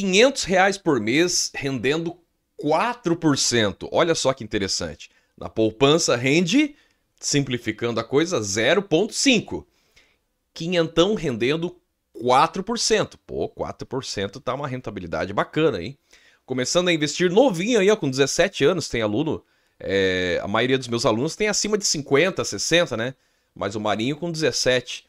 500 reais por mês rendendo 4%. Olha só que interessante. Na poupança rende, simplificando a coisa, 0,5%. Quinhentão rendendo 4%. Pô, 4% tá uma rentabilidade bacana, hein? Começando a investir novinho aí, ó, com 17 anos, tem aluno. É, a maioria dos meus alunos tem acima de 50, 60, né? Mas o Marinho com 17.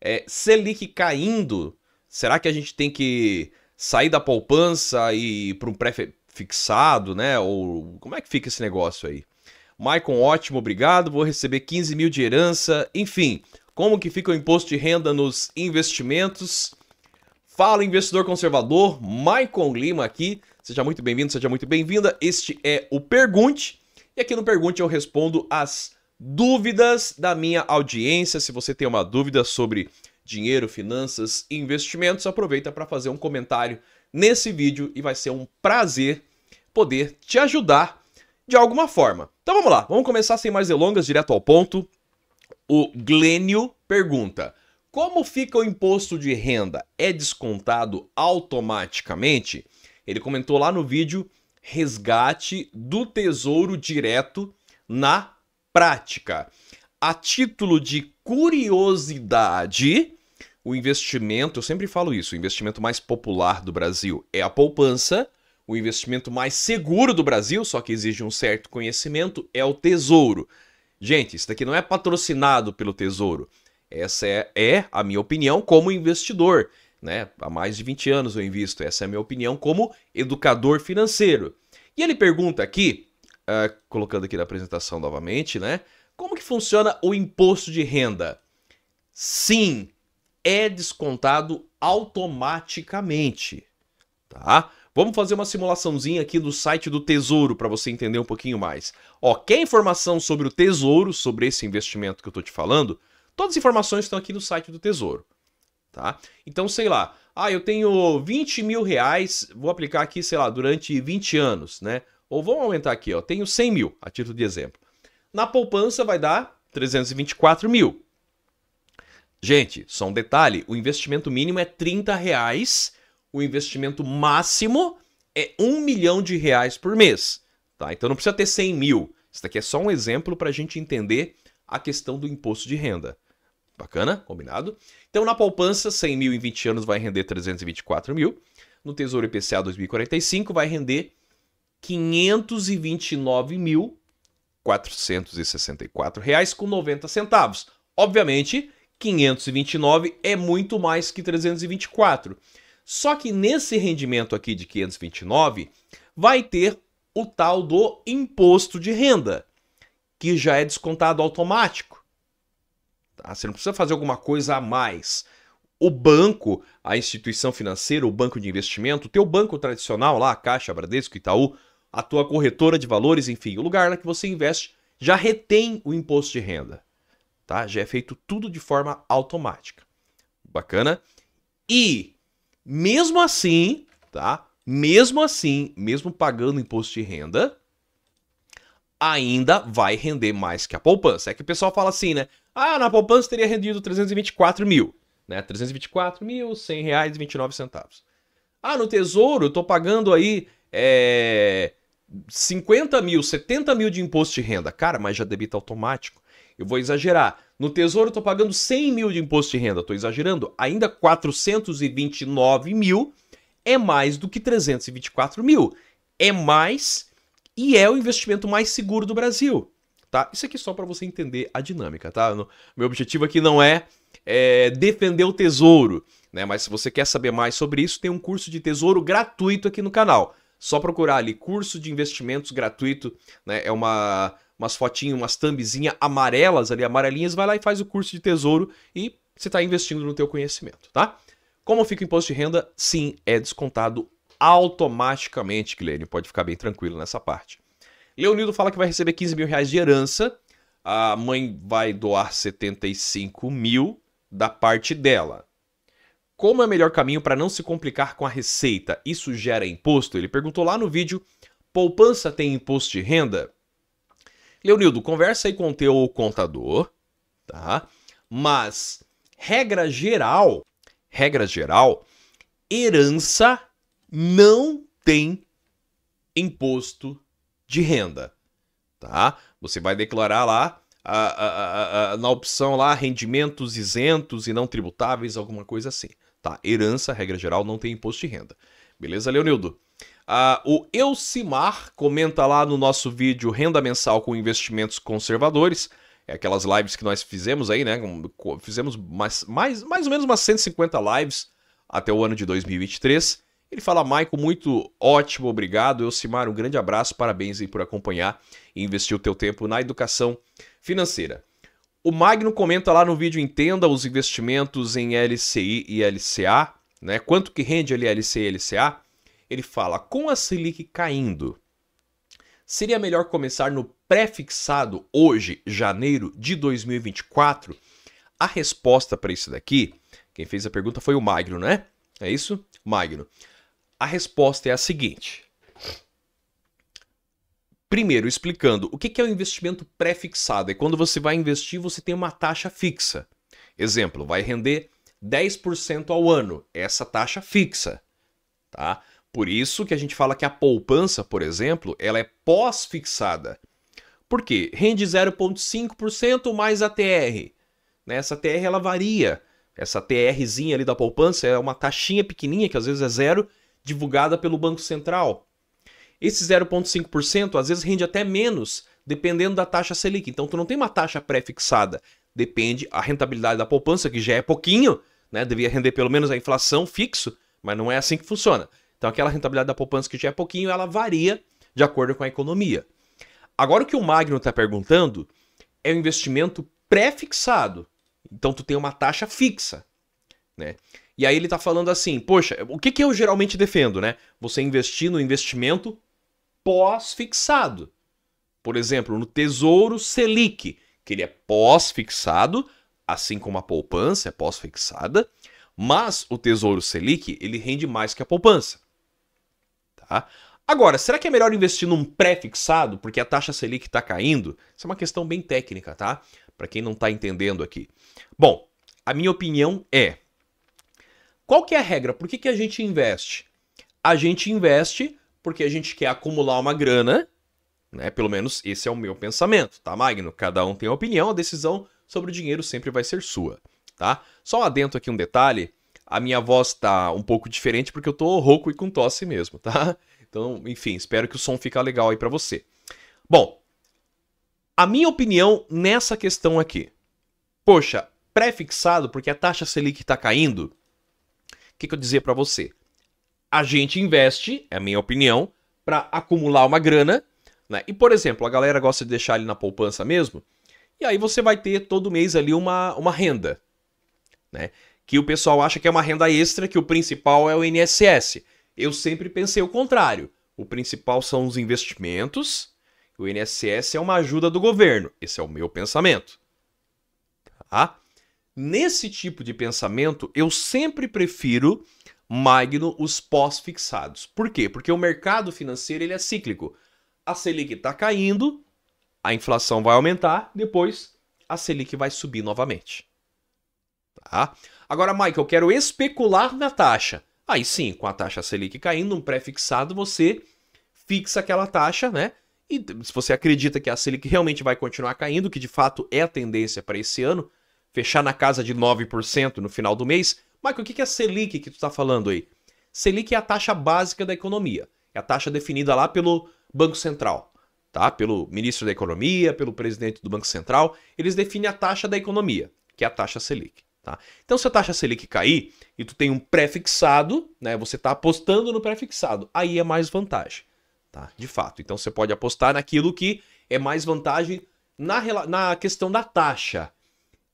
É, Selic caindo, será que a gente tem que sair da poupança e ir para um pré-fixado, né? Ou como é que fica esse negócio aí? Maicon, ótimo, obrigado. Vou receber 15 mil de herança. Enfim, como que fica o imposto de renda nos investimentos? Fala, investidor conservador. Maicon Lima aqui. Seja muito bem-vindo, seja muito bem-vinda. Este é o Pergunte. E aqui no Pergunte eu respondo as dúvidas da minha audiência. Se você tem uma dúvida sobre dinheiro, finanças e investimentos, aproveita para fazer um comentário nesse vídeo e vai ser um prazer poder te ajudar de alguma forma. Então vamos lá, vamos começar sem mais delongas, direto ao ponto. O Glênio pergunta: Como fica o imposto de renda? É descontado automaticamente? Ele comentou lá no vídeo resgate do tesouro direto na prática. A título de curiosidade, o investimento, eu sempre falo isso, o investimento mais popular do Brasil é a poupança, o investimento mais seguro do Brasil, só que exige um certo conhecimento, é o tesouro. Gente, isso daqui não é patrocinado pelo tesouro. Essa é, é a minha opinião como investidor. Né? Há mais de 20 anos eu invisto, essa é a minha opinião como educador financeiro. E ele pergunta aqui, uh, colocando aqui na apresentação novamente, né? Como que funciona o imposto de renda? Sim, é descontado automaticamente, tá? Vamos fazer uma simulaçãozinha aqui do site do Tesouro para você entender um pouquinho mais. Ó, quer informação sobre o Tesouro, sobre esse investimento que eu tô te falando? Todas as informações estão aqui no site do Tesouro, tá? Então, sei lá, ah, eu tenho 20 mil reais, vou aplicar aqui, sei lá, durante 20 anos, né? Ou vamos aumentar aqui, ó, tenho 100 mil, a título de exemplo. Na poupança vai dar 324 mil. Gente, só um detalhe: o investimento mínimo é 30 reais, o investimento máximo é 1 milhão de reais por mês. Tá? Então não precisa ter 100 mil. Isso daqui é só um exemplo para a gente entender a questão do imposto de renda. Bacana? Combinado? Então, na poupança, 100 mil em 20 anos vai render 324 mil. No Tesouro IPCA 2045 vai render 529.464 reais com 90 centavos. Obviamente, 529 é muito mais que 324. Só que nesse rendimento aqui de 529 vai ter o tal do imposto de renda, que já é descontado automático. Tá? Você não precisa fazer alguma coisa a mais. O banco, a instituição financeira, o banco de investimento, o teu banco tradicional lá, a Caixa, Bradesco, Itaú, a tua corretora de valores, enfim, o lugar lá que você investe, já retém o imposto de renda tá? Já é feito tudo de forma automática. Bacana? E mesmo assim, tá? Mesmo assim, mesmo pagando imposto de renda, ainda vai render mais que a poupança. É que o pessoal fala assim, né? Ah, na poupança teria rendido 324 mil, né? 324 mil, 100 reais e 29 centavos. Ah, no tesouro eu tô pagando aí é, 50 mil, 70 mil de imposto de renda. Cara, mas já debita automático. Eu vou exagerar. No Tesouro eu estou pagando 100 mil de imposto de renda, estou exagerando. Ainda 429 mil é mais do que 324 mil. É mais e é o investimento mais seguro do Brasil. Tá? Isso aqui é só para você entender a dinâmica, tá? meu objetivo aqui não é, é defender o tesouro, né? Mas se você quer saber mais sobre isso, tem um curso de tesouro gratuito aqui no canal. Só procurar ali curso de investimentos gratuito, né? É uma umas fotinhas, umas thumbzinhas amarelas ali, amarelinhas, vai lá e faz o curso de tesouro e você está investindo no teu conhecimento, tá? Como fica o imposto de renda? Sim, é descontado automaticamente, Guilherme. Pode ficar bem tranquilo nessa parte. Leonildo fala que vai receber 15 mil reais de herança. A mãe vai doar 75 mil da parte dela. Como é o melhor caminho para não se complicar com a receita? Isso gera imposto? Ele perguntou lá no vídeo: poupança tem imposto de renda? Leonildo, conversa aí com o teu contador, tá? Mas, regra geral, regra geral, herança não tem imposto de renda, tá? Você vai declarar lá a, a, a, na opção lá rendimentos isentos e não tributáveis, alguma coisa assim, tá? Herança, regra geral, não tem imposto de renda. Beleza, Leonildo? Uh, o Elcimar comenta lá no nosso vídeo Renda Mensal com Investimentos Conservadores. É aquelas lives que nós fizemos aí, né? Fizemos mais, mais, mais ou menos umas 150 lives até o ano de 2023. Ele fala, Maico, muito ótimo, obrigado. Elcimar, um grande abraço, parabéns aí por acompanhar e investir o teu tempo na educação financeira. O Magno comenta lá no vídeo, entenda os investimentos em LCI e LCA, né? Quanto que rende ali LCI e LCA? Ele fala: com a Selic caindo, seria melhor começar no pré-fixado hoje, janeiro de 2024? A resposta para isso daqui, quem fez a pergunta foi o Magno, né? É isso? Magno. A resposta é a seguinte. Primeiro, explicando o que é o investimento pré-fixado. É quando você vai investir, você tem uma taxa fixa. Exemplo, vai render 10% ao ano, essa taxa fixa. Tá? Por isso que a gente fala que a poupança, por exemplo, ela é pós-fixada. Por quê? Rende 0,5% mais a TR. Né? Essa TR ela varia. Essa TRzinha ali da poupança é uma taxinha pequenininha, que às vezes é zero, divulgada pelo Banco Central. Esse 0,5% às vezes rende até menos, dependendo da taxa Selic. Então tu não tem uma taxa pré-fixada. Depende a rentabilidade da poupança, que já é pouquinho, né? Devia render pelo menos a inflação fixo, mas não é assim que funciona. Então aquela rentabilidade da poupança que é pouquinho, ela varia de acordo com a economia. Agora o que o Magno está perguntando é o investimento pré-fixado. Então tu tem uma taxa fixa, né? E aí ele está falando assim, poxa, o que, que eu geralmente defendo, né? Você investir no investimento pós-fixado. Por exemplo, no Tesouro Selic, que ele é pós-fixado, assim como a poupança é pós-fixada, mas o Tesouro Selic, ele rende mais que a poupança. Tá? Agora, será que é melhor investir num pré-fixado porque a taxa Selic está caindo? Isso é uma questão bem técnica, tá? Para quem não está entendendo aqui. Bom, a minha opinião é: qual que é a regra? Por que, que a gente investe? A gente investe porque a gente quer acumular uma grana, né? Pelo menos esse é o meu pensamento, tá, Magno? Cada um tem a opinião, a decisão sobre o dinheiro sempre vai ser sua, tá? Só adentro aqui um detalhe a minha voz tá um pouco diferente porque eu tô rouco e com tosse mesmo, tá? Então, enfim, espero que o som fica legal aí para você. Bom, a minha opinião nessa questão aqui. Poxa, pré-fixado porque a taxa Selic tá caindo. O que, que eu dizer para você? A gente investe, é a minha opinião, para acumular uma grana, né? E por exemplo, a galera gosta de deixar ele na poupança mesmo. E aí você vai ter todo mês ali uma, uma renda, né? que o pessoal acha que é uma renda extra, que o principal é o INSS. Eu sempre pensei o contrário. O principal são os investimentos, o INSS é uma ajuda do governo. Esse é o meu pensamento. Tá? Nesse tipo de pensamento, eu sempre prefiro magno os pós-fixados. Por quê? Porque o mercado financeiro ele é cíclico. A Selic está caindo, a inflação vai aumentar, depois a Selic vai subir novamente. Tá? Agora, Mike, eu quero especular na taxa. Aí sim, com a taxa Selic caindo, um pré-fixado, você fixa aquela taxa, né? E se você acredita que a Selic realmente vai continuar caindo, que de fato é a tendência para esse ano, fechar na casa de 9% no final do mês. Michael, o que é a Selic que tu está falando aí? Selic é a taxa básica da economia. É a taxa definida lá pelo Banco Central, tá? Pelo ministro da Economia, pelo presidente do Banco Central. Eles definem a taxa da economia, que é a taxa Selic. Tá? Então, se a taxa Selic cair e tu tem um pré né, você está apostando no pré-fixado, aí é mais vantagem, tá? de fato. Então, você pode apostar naquilo que é mais vantagem na, na questão da taxa.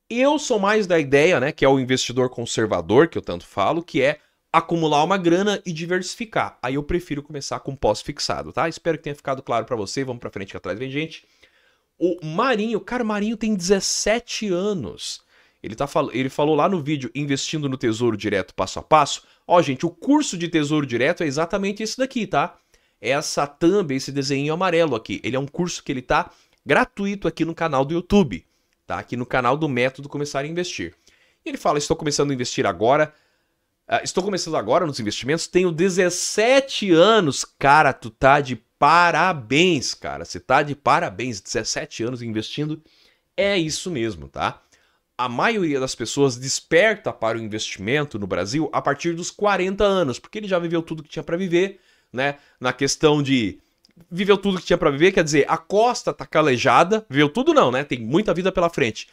Eu sou mais da ideia, né, que é o investidor conservador, que eu tanto falo, que é acumular uma grana e diversificar. Aí eu prefiro começar com pós-fixado, tá? Espero que tenha ficado claro para você. Vamos para frente que atrás vem gente. O Marinho, cara, o Marinho tem 17 anos. Ele, tá fal... ele falou lá no vídeo Investindo no Tesouro Direto Passo a Passo. Ó, gente, o curso de Tesouro Direto é exatamente esse daqui, tá? É essa thumb, esse desenho amarelo aqui. Ele é um curso que ele tá gratuito aqui no canal do YouTube, tá? Aqui no canal do Método Começar a Investir. E ele fala, estou começando a investir agora. Uh, estou começando agora nos investimentos, tenho 17 anos. Cara, tu tá de parabéns, cara. Você tá de parabéns, 17 anos investindo. É isso mesmo, tá? a maioria das pessoas desperta para o investimento no Brasil a partir dos 40 anos, porque ele já viveu tudo que tinha para viver, né? Na questão de viveu tudo que tinha para viver, quer dizer, a costa tá calejada, viveu tudo não, né? Tem muita vida pela frente.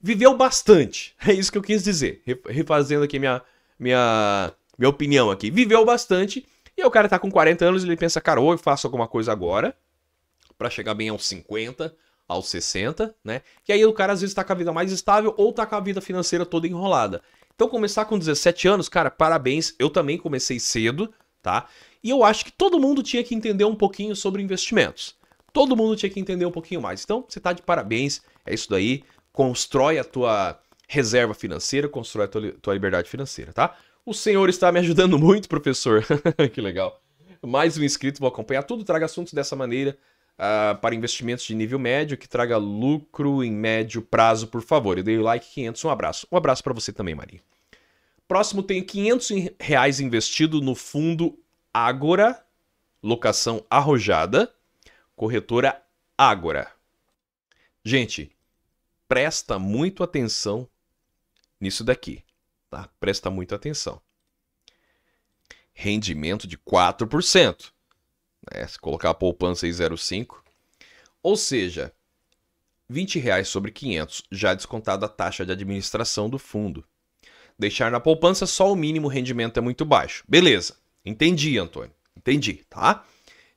Viveu bastante. É isso que eu quis dizer, refazendo aqui minha minha minha opinião aqui. Viveu bastante e o cara tá com 40 anos, ele pensa, cara, ou eu faço alguma coisa agora para chegar bem aos 50, aos 60, né? E aí o cara às vezes tá com a vida mais estável ou tá com a vida financeira toda enrolada. Então começar com 17 anos, cara, parabéns. Eu também comecei cedo, tá? E eu acho que todo mundo tinha que entender um pouquinho sobre investimentos. Todo mundo tinha que entender um pouquinho mais. Então, você tá de parabéns, é isso daí. Constrói a tua reserva financeira, constrói a tua, tua liberdade financeira, tá? O senhor está me ajudando muito, professor. que legal. Mais um inscrito, vou acompanhar tudo, traga assuntos dessa maneira ah, para investimentos de nível médio que traga lucro em médio prazo, por favor. Eu dei o like 500, um abraço. Um abraço para você também, Maria. Próximo, tenho 500 reais investido no fundo Ágora, locação arrojada, corretora Ágora. Gente, presta muito atenção nisso daqui, tá? Presta muito atenção rendimento de 4% né? se colocar a poupança em 0,5. Ou seja, 20 reais sobre 500, já descontada a taxa de administração do fundo. Deixar na poupança só o mínimo rendimento é muito baixo. Beleza, entendi, Antônio. Entendi, tá?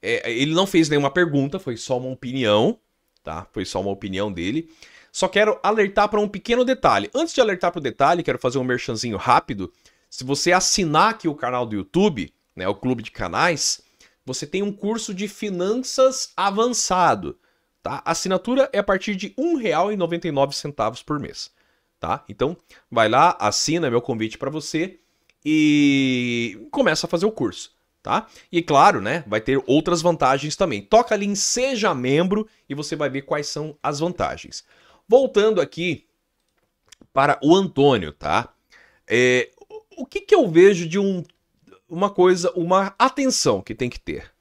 É, ele não fez nenhuma pergunta, foi só uma opinião, tá? Foi só uma opinião dele. Só quero alertar para um pequeno detalhe. Antes de alertar para o detalhe, quero fazer um merchanzinho rápido. Se você assinar aqui o canal do YouTube, né, o Clube de Canais, você tem um curso de finanças avançado. Tá? A assinatura é a partir de R$ 1,99 por mês. Tá? Então, vai lá, assina meu convite para você e começa a fazer o curso. Tá? E claro, né, vai ter outras vantagens também. Toca ali em seja membro e você vai ver quais são as vantagens. Voltando aqui para o Antônio, tá? É, o que, que eu vejo de um uma coisa, uma atenção que tem que ter,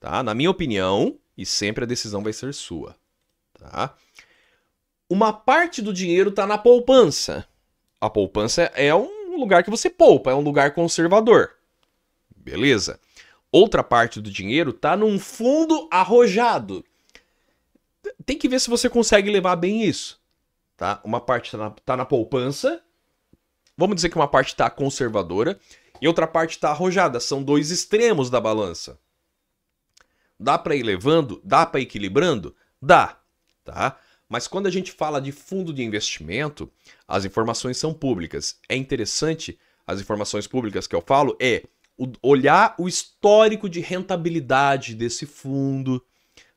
tá? Na minha opinião, e sempre a decisão vai ser sua, tá? Uma parte do dinheiro está na poupança. A poupança é um lugar que você poupa, é um lugar conservador. Beleza? Outra parte do dinheiro está num fundo arrojado. Tem que ver se você consegue levar bem isso, tá? Uma parte está na, tá na poupança. Vamos dizer que uma parte está conservadora e outra parte está arrojada. São dois extremos da balança. Dá para ir levando? Dá para equilibrando? Dá, tá? Mas quando a gente fala de fundo de investimento, as informações são públicas. É interessante, as informações públicas que eu falo é olhar o histórico de rentabilidade desse fundo,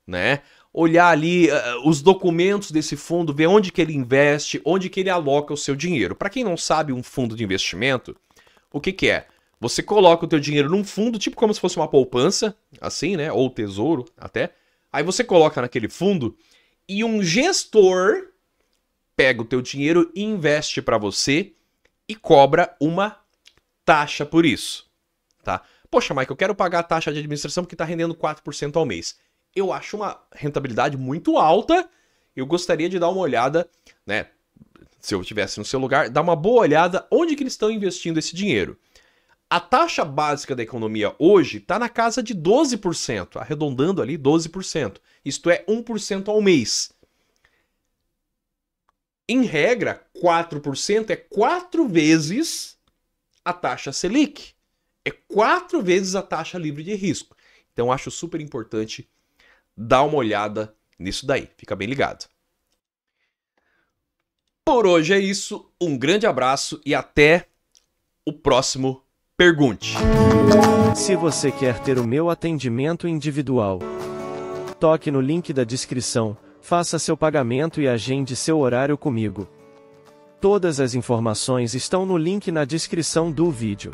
né? Olhar ali uh, os documentos desse fundo, ver onde que ele investe, onde que ele aloca o seu dinheiro. Para quem não sabe, um fundo de investimento o que, que é? Você coloca o teu dinheiro num fundo, tipo como se fosse uma poupança, assim, né? Ou tesouro, até. Aí você coloca naquele fundo e um gestor pega o teu dinheiro e investe para você e cobra uma taxa por isso, tá? Poxa, Mike, eu quero pagar a taxa de administração porque está rendendo 4% ao mês. Eu acho uma rentabilidade muito alta. Eu gostaria de dar uma olhada, né? se eu estivesse no seu lugar, dar uma boa olhada onde que eles estão investindo esse dinheiro. A taxa básica da economia hoje está na casa de 12%, arredondando ali 12%. Isto é 1% ao mês. Em regra, 4% é 4 vezes a taxa Selic. É 4 vezes a taxa livre de risco. Então acho super importante dar uma olhada nisso daí. Fica bem ligado. Por hoje é isso, um grande abraço e até o próximo Pergunte. Se você quer ter o meu atendimento individual, toque no link da descrição, faça seu pagamento e agende seu horário comigo. Todas as informações estão no link na descrição do vídeo.